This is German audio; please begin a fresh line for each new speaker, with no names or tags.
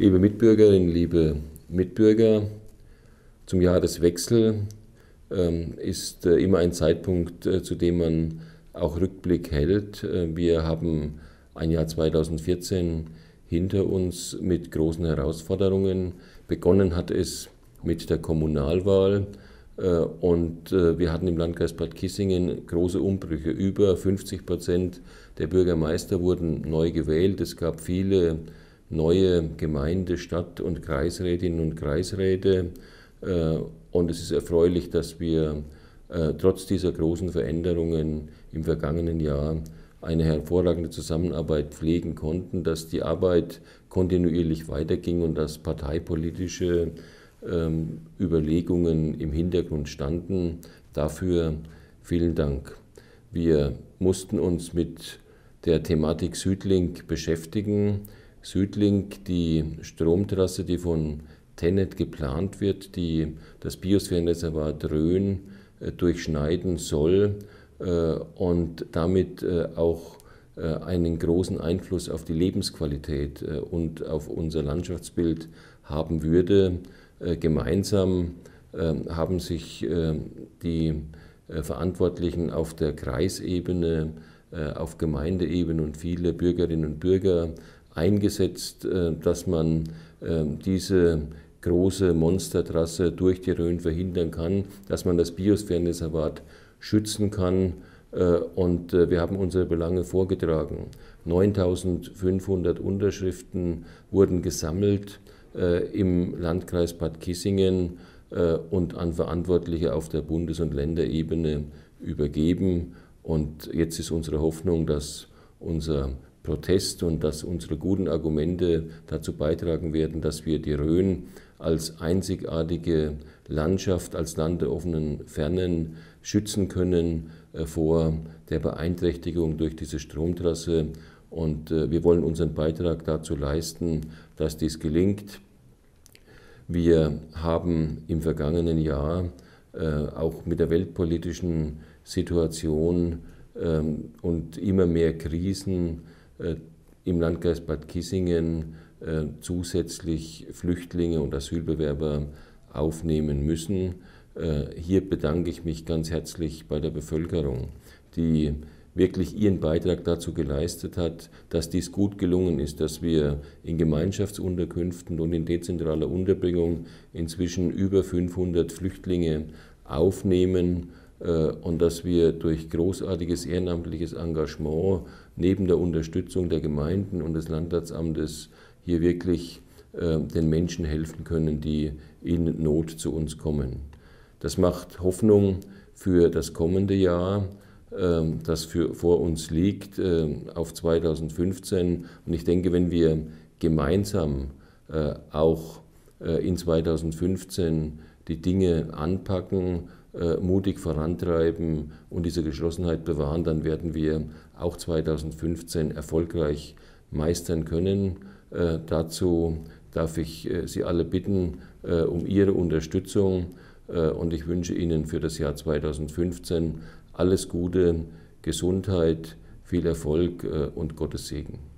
Liebe Mitbürgerinnen, liebe Mitbürger, zum Jahreswechsel ähm, ist äh, immer ein Zeitpunkt, äh, zu dem man auch Rückblick hält. Äh, wir haben ein Jahr 2014 hinter uns mit großen Herausforderungen. Begonnen hat es mit der Kommunalwahl und wir hatten im Landkreis Bad Kissingen große Umbrüche. Über 50 Prozent der Bürgermeister wurden neu gewählt. Es gab viele neue Gemeinde, Stadt und Kreisrätinnen und Kreisräte. Äh, und es ist erfreulich, dass wir äh, trotz dieser großen Veränderungen im vergangenen Jahr eine hervorragende Zusammenarbeit pflegen konnten, dass die Arbeit kontinuierlich weiterging und dass parteipolitische ähm, Überlegungen im Hintergrund standen. Dafür vielen Dank. Wir mussten uns mit der Thematik Südlink beschäftigen. Südlink die Stromtrasse, die von TenneT geplant wird, die das Biosphärenreservat Rhön äh, durchschneiden soll äh, und damit äh, auch einen großen Einfluss auf die Lebensqualität und auf unser Landschaftsbild haben würde. Gemeinsam haben sich die Verantwortlichen auf der Kreisebene, auf Gemeindeebene und viele Bürgerinnen und Bürger eingesetzt, äh, dass man äh, diese große Monstertrasse durch die Rhön verhindern kann, dass man das Biosphärenreservat schützen kann. Äh, und wir haben unsere Belange vorgetragen. 9500 Unterschriften wurden gesammelt im Landkreis Bad Kissingen und an Verantwortliche auf der Bundes- und Länderebene übergeben. Und jetzt ist unsere Hoffnung, dass unser Protest und dass unsere guten Argumente dazu beitragen werden, dass wir die Rhön als einzigartige Landschaft, als Land der offenen Fernen schützen können äh, vor der Beeinträchtigung durch diese Stromtrasse. Und äh, wir wollen unseren Beitrag dazu leisten, dass dies gelingt. Wir haben im vergangenen Jahr äh, auch mit der weltpolitischen Situation ähm, und immer mehr Krisen äh, im Landkreis Bad Kissingen äh, zusätzlich Flüchtlinge und Asylbewerber aufnehmen müssen. Äh, hier bedanke ich mich ganz herzlich bei der Bevölkerung, die wirklich ihren Beitrag dazu geleistet hat, dass dies gut gelungen ist, dass wir in Gemeinschaftsunterkünften und in dezentraler Unterbringung inzwischen über 500 Flüchtlinge aufnehmen äh, und dass wir durch großartiges ehrenamtliches Engagement neben der Unterstützung der Gemeinden und des Landratsamtes hier wirklich äh, den Menschen helfen können, die in Not zu uns kommen. Das macht Hoffnung für das kommende Jahr, ähm, das für, vor uns liegt, äh, auf 2015. Und ich denke, wenn wir gemeinsam auch in 2015 die Dinge anpacken, äh, mutig vorantreiben und diese Geschlossenheit bewahren, dann werden wir auch 2015 erfolgreich meistern können. Äh, dazu darf ich äh, Sie alle bitten um Ihre Unterstützung und ich wünsche Ihnen für das Jahr 2015 alles Gute, Gesundheit, viel Erfolg und Gottes Segen.